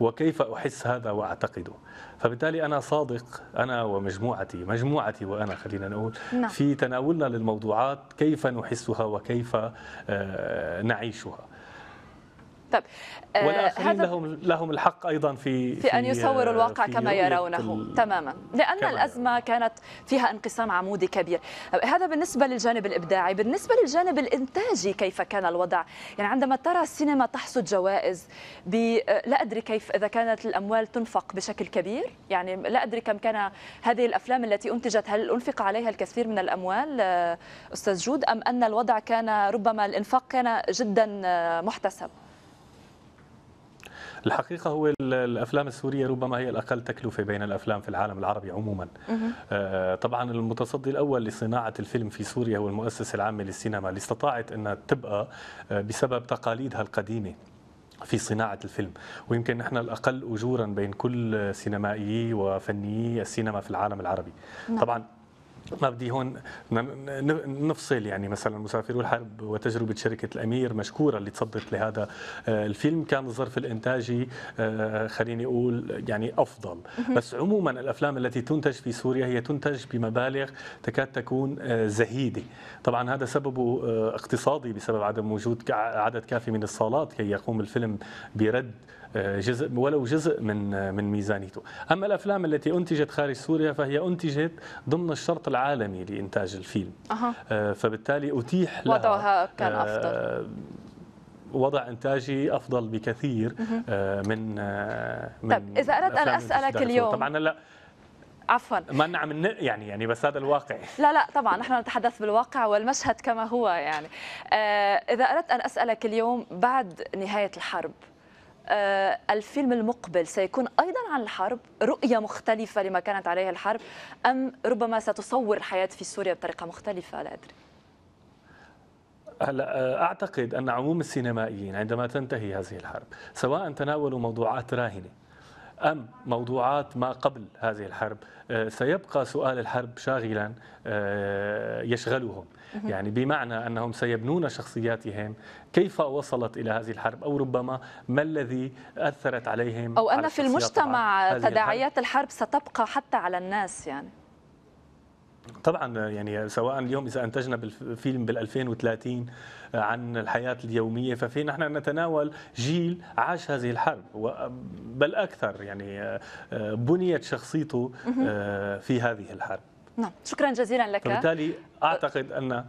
وكيف احس هذا واعتقده فبالتالي انا صادق انا ومجموعتي مجموعتي وانا خلينا نقول نعم. في تناولنا للموضوعات كيف نحسها وكيف آه، نعيشها طيب آه، والآخرين لهم لهم الحق أيضا في في, في أن يصوروا الواقع كما يرونه تماما لأن كما الأزمة كانت فيها انقسام عمودي كبير آه، هذا بالنسبة للجانب الإبداعي بالنسبة للجانب الإنتاجي كيف كان الوضع يعني عندما ترى السينما تحصد جوائز آه، لا أدري كيف إذا كانت الأموال تنفق بشكل كبير يعني لا أدري كم كان هذه الأفلام التي أنتجت هل أنفق عليها الكثير من الأموال أستاذ جود أم أن الوضع كان ربما الإنفاق كان جدا محتسب الحقيقة هو الأفلام السورية ربما هي الأقل تكلفة بين الأفلام في العالم العربي عموما آه، طبعا المتصدي الأول لصناعة الفيلم في سوريا هو المؤسسة العامة للسينما اللي استطاعت أنها تبقى آه، بسبب تقاليدها القديمة في صناعة الفيلم ويمكن نحن الأقل أجورا بين كل سينمائيي وفنيي السينما في العالم العربي نعم. طبعا ما بدي هون نفصل يعني مثلا مسافرو الحرب وتجربه شركه الامير مشكوره اللي تصدت لهذا آه، الفيلم كان الظرف الانتاجي آه، خليني اقول يعني افضل بس عموما الافلام التي تنتج في سوريا هي تنتج بمبالغ تكاد تكون آه، زهيده طبعا هذا سببه اقتصادي بسبب عدم وجود عدد كافي من الصالات كي يقوم الفيلم برد جزء ولو جزء من من ميزانيته اما الافلام التي انتجت خارج سوريا فهي انتجت ضمن الشرط العالمي لانتاج الفيلم أه. فبالتالي اتيح لها وضعها كان آه، افضل وضع انتاجي افضل بكثير آه، من آه، من طب اذا اردت ان اسالك اليوم طبعا لا عفوا ما نعم يعني يعني بس هذا الواقع لا لا طبعا نحن نتحدث بالواقع والمشهد كما هو يعني اذا اردت ان اسالك اليوم بعد نهايه الحرب آه، الفيلم المقبل سيكون أيضا عن الحرب رؤية مختلفة لما كانت عليه الحرب أم ربما ستصور الحياة في سوريا بطريقة مختلفة لا أدري هلا آه، اعتقد ان عموم السينمائيين عندما تنتهي هذه الحرب سواء تناولوا موضوعات راهنه أم موضوعات ما قبل هذه الحرب آه، سيبقى سؤال الحرب شاغلا آه، يشغلهم يعني بمعنى أنهم سيبنون شخصياتهم كيف وصلت إلى هذه الحرب أو ربما ما الذي أثرت عليهم أو أن على في المجتمع تداعيات الحرب ستبقى حتى على الناس يعني طبعا يعني سواء اليوم اذا انتجنا بالفيلم بال 2030 عن الحياة اليومية ففي نحن نتناول جيل عاش هذه الحرب بل أكثر يعني آه، بنيت شخصيته آه، في هذه الحرب نعم شكرا جزيلا لك فبالتالي أعتقد أن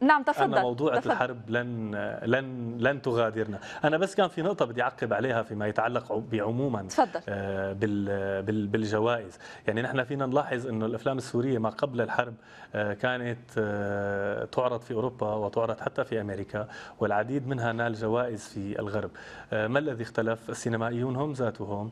نعم تفضل أن موضوعة تفضل. الحرب لن لن لن تغادرنا، أنا بس كان في نقطة بدي أعقب عليها فيما يتعلق بعموما تفضل. آه، بالجوائز، يعني نحن فينا نلاحظ أنه الأفلام السورية ما قبل الحرب آه، كانت آه، تعرض في أوروبا وتعرض حتى في أمريكا والعديد منها نال جوائز في الغرب، ما الذي اختلف؟ السينمائيون هم ذاتهم،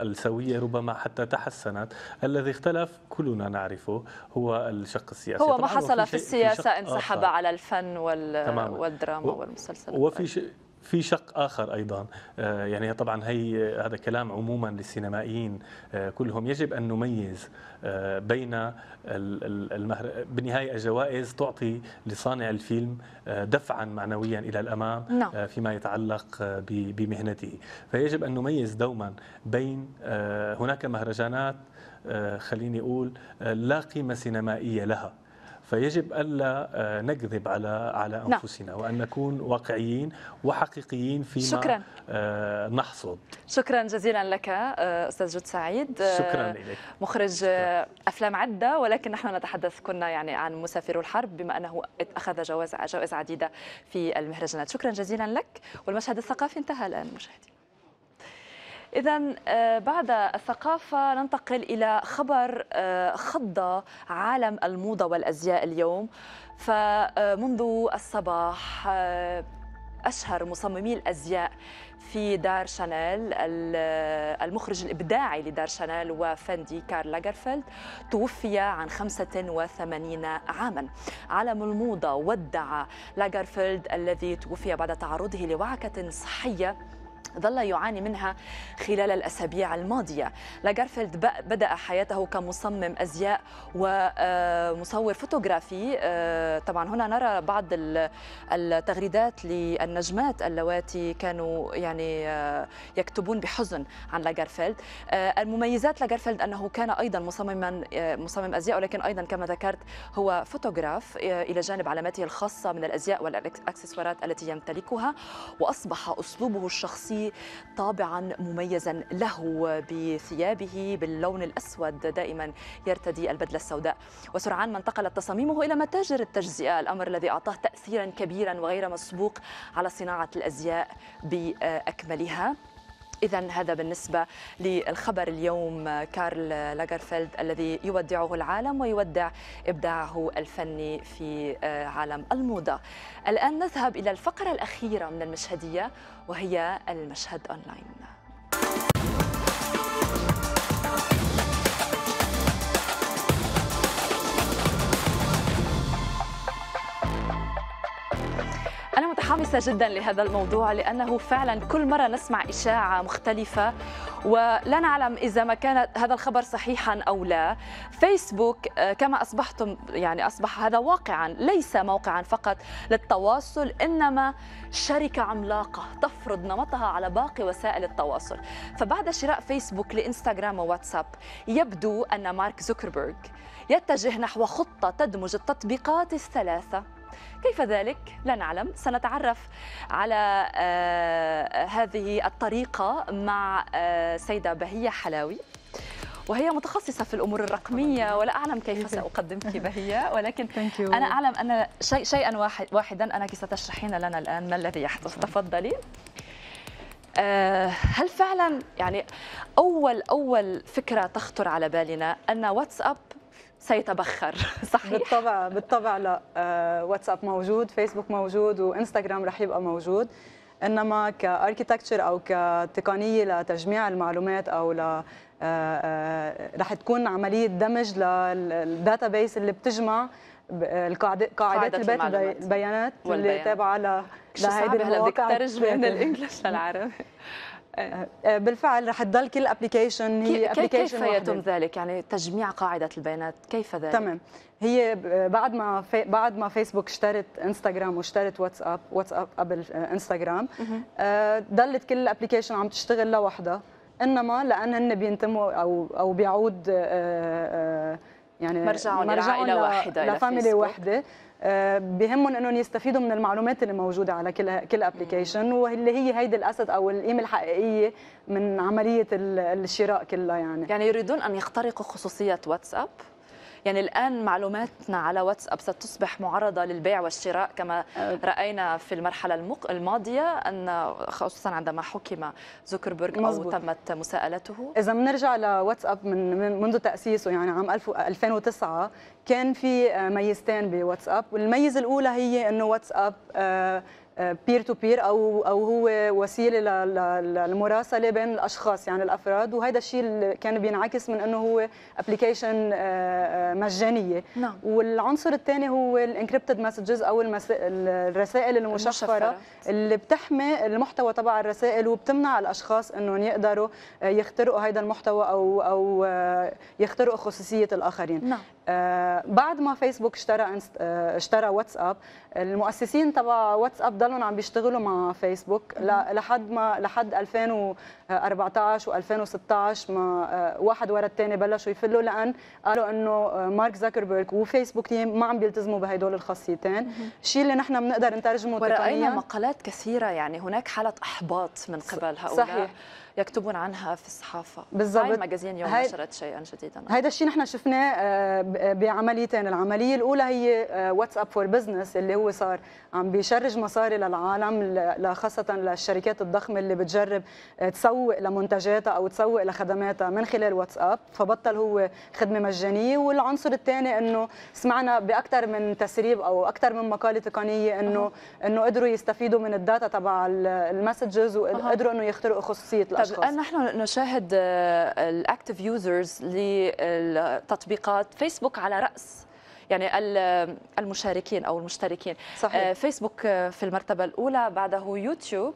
السوية ربما حتى تحسنت، الذي اختلف كلنا نعرفه هو الشق السياسي هو ما حصل في, في السياسة انسحب على الفن وال... تمام. والدراما والمسلسلات وفي ش... في شق اخر ايضا آه، يعني طبعا هي هذا كلام عموما للسينمائيين آه، كلهم يجب ان نميز آه، بين المهر بالنهايه الجوائز تعطي لصانع الفيلم دفعا معنويا الى الامام نعم. فيما يتعلق بمهنته فيجب ان نميز دوما بين هناك مهرجانات خليني اقول لا قيمه سينمائيه لها فيجب الا آه، نكذب على على نعم. انفسنا نعم. وان نكون واقعيين وحقيقيين فيما شكرا. آه، نحصد شكرا جزيلا لك آه، استاذ جود سعيد شكرا لك مخرج شكرا. افلام عده ولكن نحن نتحدث كنا يعني عن مسافر الحرب بما انه اخذ جوائز جوائز عديده في المهرجانات شكرا جزيلا لك والمشهد الثقافي انتهى الان مشاهدينا إذا آه، بعد الثقافة ننتقل إلى خبر آه، خض عالم الموضة والأزياء اليوم فمنذ الصباح آه، أشهر مصممي الأزياء في دار شانيل المخرج الإبداعي لدار شانيل وفندي كارل لاجرفيلد توفي عن 85 عاما عالم الموضة ودع لاجرفيلد الذي توفي بعد تعرضه لوعكة صحية ظل يعاني منها خلال الأسابيع الماضية لاجارفيلد بدأ حياته كمصمم أزياء ومصور فوتوغرافي آه، طبعا هنا نرى بعض التغريدات للنجمات اللواتي كانوا يعني آه، يكتبون بحزن عن لاجارفيلد آه، المميزات لاجارفيلد أنه كان أيضا مصمما مصمم أزياء ولكن أيضا كما ذكرت هو فوتوغراف إلى جانب علاماته الخاصة من الأزياء والأكسسوارات التي يمتلكها وأصبح أسلوبه الشخصي طابعا مميزا له بثيابه باللون الأسود دائما يرتدي البدلة السوداء وسرعان ما انتقلت تصاميمه إلى متاجر التجزئة الأمر الذي أعطاه تأثيرا كبيرا وغير مسبوق على صناعة الأزياء بأكملها إذا هذا بالنسبة للخبر اليوم كارل لاجرفيلد الذي يودعه العالم ويودع إبداعه الفني في آه، عالم الموضة الآن نذهب إلى الفقرة الأخيرة من المشهدية وهي المشهد أونلاين أنا متحمسة جدا لهذا الموضوع لأنه فعلا كل مرة نسمع إشاعة مختلفة ولا نعلم إذا ما كان هذا الخبر صحيحا أو لا فيسبوك آه، كما أصبحتم يعني أصبح هذا واقعا ليس موقعا فقط للتواصل إنما شركة عملاقة تفرض نمطها على باقي وسائل التواصل فبعد شراء فيسبوك لإنستغرام وواتساب يبدو أن مارك زوكربيرغ يتجه نحو خطة تدمج التطبيقات الثلاثة كيف ذلك؟ لا نعلم سنتعرف على آه، هذه الطريقة مع آه، سيدة بهية حلاوي وهي متخصصة في الأمور الرقمية ولا أعلم كيف سأقدمك بهية ولكن أنا أعلم أن شيء شيئا واحد واحدا أنك ستشرحين لنا الآن ما الذي يحدث تفضلي آه، هل فعلا يعني أول أول فكرة تخطر على بالنا أن واتساب سيتبخر صحيح بالطبع بالطبع لا آه، واتساب موجود فيسبوك موجود وانستغرام رح يبقى موجود انما كاركيتكتشر او كتقنيه لتجميع المعلومات او ل آه، آه، رح تكون عمليه دمج للداتا بيس اللي بتجمع قاعدات البيانات اللي تابعه لهيدي المواقع هلا بدك ترجمي من الانجلش للعربي آه، آه، بالفعل رح تضل كل ابلكيشن هي ابلكيشن كيف يتم ذلك يعني تجميع قاعده البيانات كيف ذلك تمام هي بعد ما في بعد ما فيسبوك اشترت انستغرام واشترت واتساب واتساب قبل انستغرام آه، ضلت كل الابلكيشن عم تشتغل لوحدها انما لان هن بينتموا او او بيعود يعني مرجعهم لعائله واحده لفاميلي واحده آه، بهمهم انهم يستفيدوا من المعلومات اللي موجوده على كل كل ابلكيشن واللي هي هيدي الاسد او القيمه الحقيقيه من عمليه الشراء كلها يعني يعني يريدون ان يخترقوا خصوصيه واتساب يعني الآن معلوماتنا على واتساب ستصبح معرضة للبيع والشراء كما آه. رأينا في المرحلة الماضية أن خصوصا عندما حكم زوكربيرغ أو تمت مساءلته إذا بنرجع لواتساب من منذ تأسيسه يعني عام 2009 كان في ميزتين بواتساب والميزة الأولى هي أنه واتساب آه، بير تو بير او او هو وسيله للمراسله بين الاشخاص يعني الافراد وهذا الشيء كان بينعكس من انه هو ابلكيشن آه، آه، مجانيه نعم. والعنصر الثاني هو الانكريبتد مسجز او الرسائل المشفره اللي بتحمي المحتوى تبع الرسائل وبتمنع الاشخاص انهم يقدروا آه، يخترقوا هذا المحتوى او او يخترقوا خصوصيه الاخرين نعم. بعد ما فيسبوك اشترى اشترى واتساب المؤسسين تبع واتساب ضلوا عم بيشتغلوا مع فيسبوك لحد ما لحد 2014 و2016 ما آه، واحد ورا الثاني بلشوا يفلوا لان قالوا انه آه، مارك زاكربيرج وفيسبوك ما عم بيلتزموا بهدول الخاصيتين الشيء اللي نحن بنقدر نترجمه تقنيا ورأينا مقالات كثيره يعني هناك حاله احباط من قبل هؤلاء صحيح يكتبون عنها في الصحافه بالضبط هاي المجازين يوم هاي... نشرت شيئا جديدا هيدا الشيء نحن شفناه آه، آه، بعمليتين العمليه الاولى هي واتساب فور بزنس اللي هو صار عم بيشرج مصاري للعالم خاصه للشركات الضخمه اللي بتجرب آه، تسوق لمنتجاتها او تسوق لخدماتها من خلال واتساب فبطل هو خدمه مجانيه والعنصر الثاني انه سمعنا باكثر من تسريب او اكثر من مقاله تقنيه انه انه قدروا يستفيدوا من الداتا تبع المسجز وقدروا انه يخترقوا خصوصيه الاشخاص الاشخاص الان أه، نحن نشاهد آه، الاكتف يوزرز للتطبيقات فيسبوك على راس يعني آه، المشاركين او المشتركين صحيح. فيسبوك في المرتبه الاولى بعده يوتيوب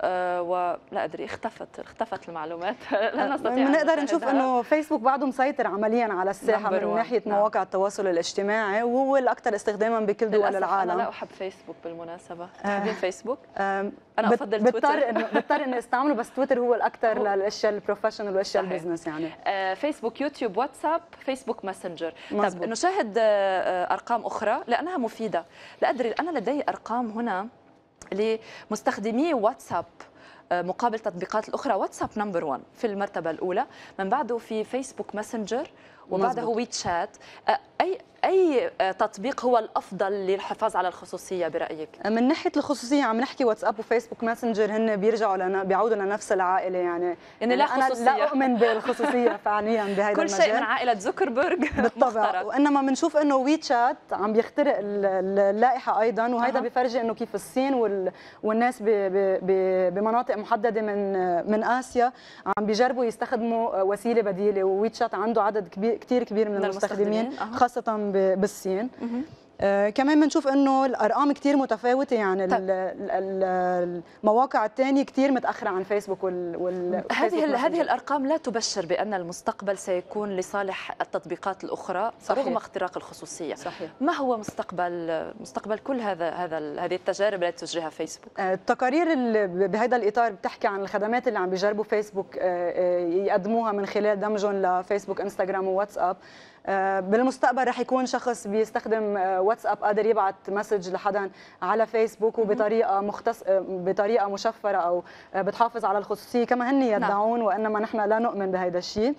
آه، ولا ادري اختفت اختفت المعلومات لا آه، نستطيع بنقدر نشوف انه فيسبوك بعده مسيطر عمليا على الساحه من ناحيه آه. مواقع التواصل الاجتماعي وهو الاكثر استخداما بكل دول العالم انا لا احب فيسبوك بالمناسبه تحبين فيسبوك انا افضل تويتر بضطر انه بضطر اني استعمله بس تويتر هو الاكثر للاشياء البروفيشنال والاشياء البزنس يعني آه فيسبوك يوتيوب واتساب فيسبوك ماسنجر طب نشاهد ارقام اخرى لانها مفيده لا ادري انا لدي ارقام هنا لمستخدمي واتساب آه، مقابل تطبيقات الاخرى واتساب نمبر 1 في المرتبه الاولى من بعده في فيسبوك ماسنجر وبعده وي تشات آه، اي اي آه، تطبيق هو الافضل للحفاظ على الخصوصيه برايك آه، من ناحيه الخصوصيه عم نحكي واتساب وفيسبوك ماسنجر هن بيرجعوا لنا بيعودوا لنفس العائله يعني ان يعني لا انا لا اؤمن بالخصوصيه فعليا بهذا كل شيء من عائله زوكربيرج بالطبع مخترق. وانما بنشوف انه ويتشات عم بيخترق اللائحه ايضا وهذا أه. بفرجي انه كيف الصين وال... والناس ب... ب... ب... بمناطق محدده من من اسيا عم بيجربوا يستخدموا وسيله بديله وويتشات عنده عدد كبير كثير كبير من المستخدمين, المستخدمين. أه. خاصه بالصين آه كمان بنشوف انه الارقام كثير متفاوته يعني طيب. المواقع الثانيه كثير متاخره عن فيسبوك وال هذه هذه الارقام لا تبشر بان المستقبل سيكون لصالح التطبيقات الاخرى صحيح. رغم اختراق الخصوصيه صحيح. ما هو مستقبل مستقبل كل هذا هذا هذه التجارب التي تجريها فيسبوك آه التقارير بهذا الاطار بتحكي عن الخدمات اللي عم بيجربوا فيسبوك آه, آه، يقدموها من خلال دمجهم لفيسبوك انستغرام وواتساب آه، بالمستقبل رح يكون شخص بيستخدم آه، واتساب قادر يبعت مسج لحدا على فيسبوك وبطريقه مختص آه، بطريقه مشفره او بتحافظ على الخصوصيه كما هن يدعون نعم. وانما نحن لا نؤمن بهذا الشيء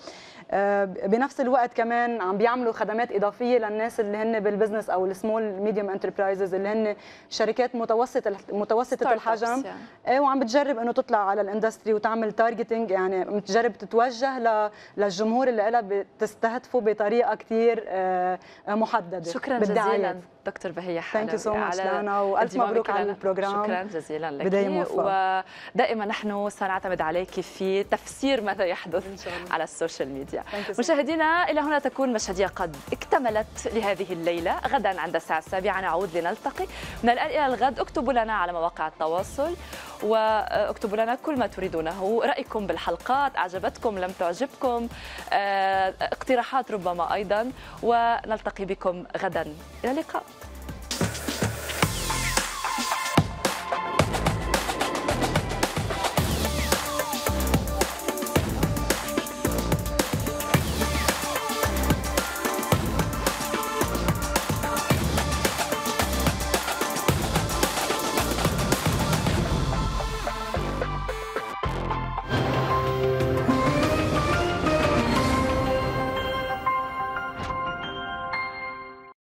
بنفس الوقت كمان عم بيعملوا خدمات اضافيه للناس اللي هن بالبزنس او السمول ميديوم انتربرايزز اللي هن شركات متوسطه متوسطه الحجم يعني. إيه، وعم بتجرب انه تطلع على الاندستري وتعمل تارجتنج يعني بتجرب تتوجه للجمهور اللي لها بتستهدفه بطريقه كثير آه، محدده شكرا جزيلا دكتور بهية سو so على والف مبروك على البروجرام شكرا جزيلا لك بدايه موفقه ودائما نحن سنعتمد عليك في تفسير ماذا يحدث على السوشيال ميديا so مشاهدينا الى هنا تكون مشهديه قد اكتملت لهذه الليله غدا عند الساعه السابعه نعود لنلتقي من الان الى الغد اكتبوا لنا على مواقع التواصل واكتبوا لنا كل ما تريدونه رايكم بالحلقات اعجبتكم لم تعجبكم آه، اقتراحات ربما ايضا ونلتقي بكم غدا الى اللقاء